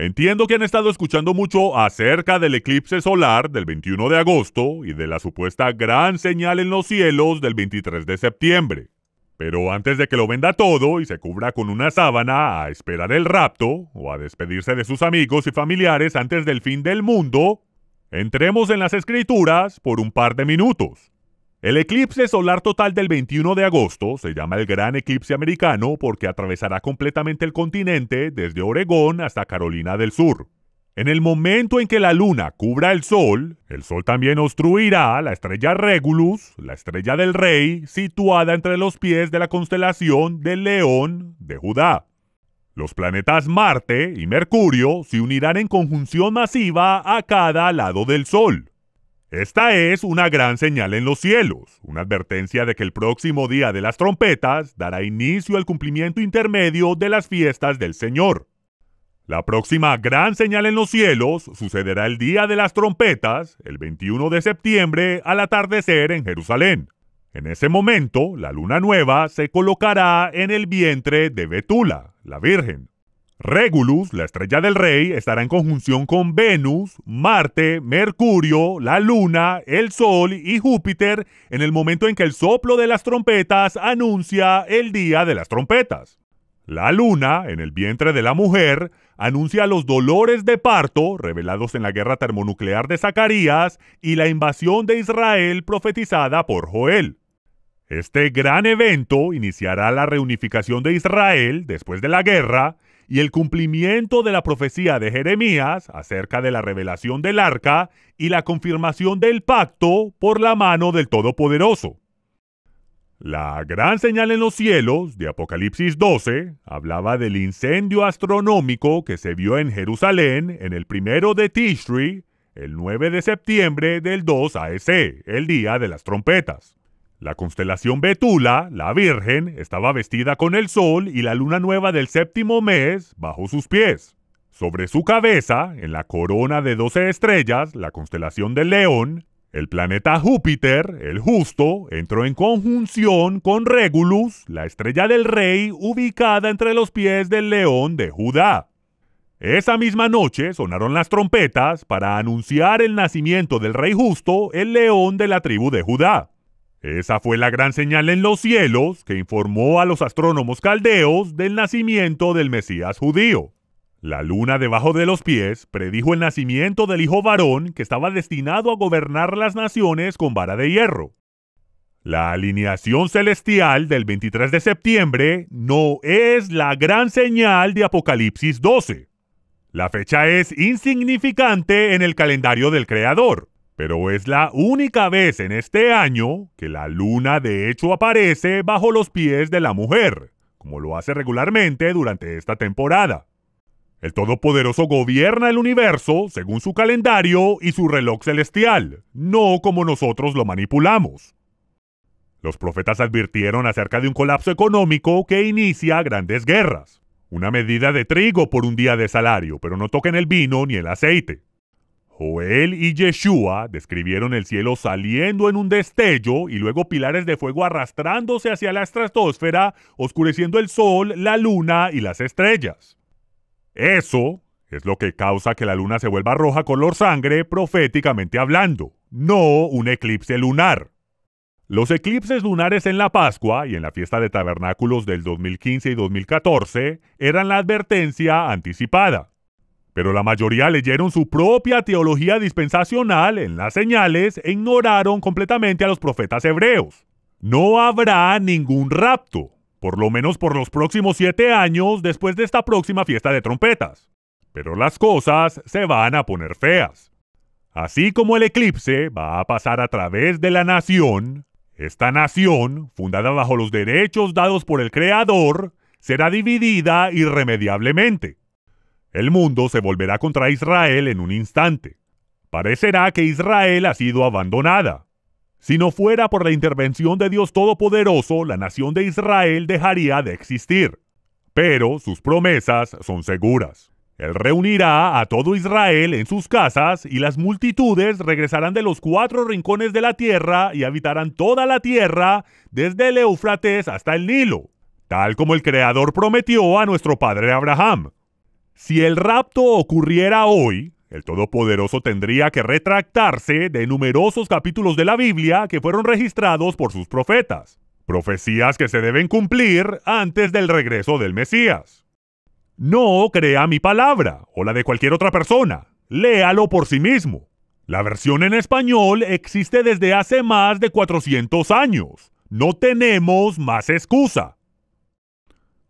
Entiendo que han estado escuchando mucho acerca del eclipse solar del 21 de agosto y de la supuesta gran señal en los cielos del 23 de septiembre. Pero antes de que lo venda todo y se cubra con una sábana a esperar el rapto o a despedirse de sus amigos y familiares antes del fin del mundo, entremos en las escrituras por un par de minutos. El eclipse solar total del 21 de agosto se llama el Gran Eclipse Americano porque atravesará completamente el continente desde Oregón hasta Carolina del Sur. En el momento en que la luna cubra el sol, el sol también obstruirá la estrella Regulus, la estrella del rey, situada entre los pies de la constelación del León de Judá. Los planetas Marte y Mercurio se unirán en conjunción masiva a cada lado del sol. Esta es una gran señal en los cielos, una advertencia de que el próximo día de las trompetas dará inicio al cumplimiento intermedio de las fiestas del Señor. La próxima gran señal en los cielos sucederá el día de las trompetas, el 21 de septiembre al atardecer en Jerusalén. En ese momento, la luna nueva se colocará en el vientre de Betula, la Virgen. Regulus, la estrella del rey, estará en conjunción con Venus, Marte, Mercurio, la Luna, el Sol y Júpiter en el momento en que el soplo de las trompetas anuncia el día de las trompetas. La Luna, en el vientre de la mujer, anuncia los dolores de parto revelados en la guerra termonuclear de Zacarías y la invasión de Israel profetizada por Joel. Este gran evento iniciará la reunificación de Israel después de la guerra y el cumplimiento de la profecía de Jeremías acerca de la revelación del arca y la confirmación del pacto por la mano del Todopoderoso. La gran señal en los cielos de Apocalipsis 12 hablaba del incendio astronómico que se vio en Jerusalén en el primero de Tishri, el 9 de septiembre del 2 AEC, el día de las trompetas. La constelación Betula, la Virgen, estaba vestida con el sol y la luna nueva del séptimo mes bajo sus pies. Sobre su cabeza, en la corona de doce estrellas, la constelación del León, el planeta Júpiter, el justo, entró en conjunción con Regulus, la estrella del rey ubicada entre los pies del león de Judá. Esa misma noche sonaron las trompetas para anunciar el nacimiento del rey justo, el león de la tribu de Judá. Esa fue la gran señal en los cielos que informó a los astrónomos caldeos del nacimiento del Mesías judío. La luna debajo de los pies predijo el nacimiento del hijo varón que estaba destinado a gobernar las naciones con vara de hierro. La alineación celestial del 23 de septiembre no es la gran señal de Apocalipsis 12. La fecha es insignificante en el calendario del Creador pero es la única vez en este año que la luna de hecho aparece bajo los pies de la mujer, como lo hace regularmente durante esta temporada. El Todopoderoso gobierna el universo según su calendario y su reloj celestial, no como nosotros lo manipulamos. Los profetas advirtieron acerca de un colapso económico que inicia grandes guerras. Una medida de trigo por un día de salario, pero no toquen el vino ni el aceite. Joel y Yeshua describieron el cielo saliendo en un destello y luego pilares de fuego arrastrándose hacia la estratosfera, oscureciendo el sol, la luna y las estrellas. Eso es lo que causa que la luna se vuelva roja color sangre, proféticamente hablando, no un eclipse lunar. Los eclipses lunares en la Pascua y en la fiesta de tabernáculos del 2015 y 2014 eran la advertencia anticipada. Pero la mayoría leyeron su propia teología dispensacional en las señales e ignoraron completamente a los profetas hebreos. No habrá ningún rapto, por lo menos por los próximos siete años después de esta próxima fiesta de trompetas. Pero las cosas se van a poner feas. Así como el eclipse va a pasar a través de la nación, esta nación, fundada bajo los derechos dados por el Creador, será dividida irremediablemente. El mundo se volverá contra Israel en un instante. Parecerá que Israel ha sido abandonada. Si no fuera por la intervención de Dios Todopoderoso, la nación de Israel dejaría de existir. Pero sus promesas son seguras. Él reunirá a todo Israel en sus casas y las multitudes regresarán de los cuatro rincones de la tierra y habitarán toda la tierra, desde el Éufrates hasta el Nilo, tal como el Creador prometió a nuestro padre Abraham. Si el rapto ocurriera hoy, el Todopoderoso tendría que retractarse de numerosos capítulos de la Biblia que fueron registrados por sus profetas, profecías que se deben cumplir antes del regreso del Mesías. No crea mi palabra o la de cualquier otra persona, léalo por sí mismo. La versión en español existe desde hace más de 400 años. No tenemos más excusa.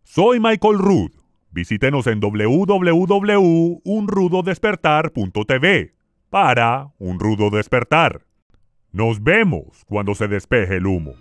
Soy Michael Rood Visítenos en www.unrudodespertar.tv para Un Rudo Despertar. Nos vemos cuando se despeje el humo.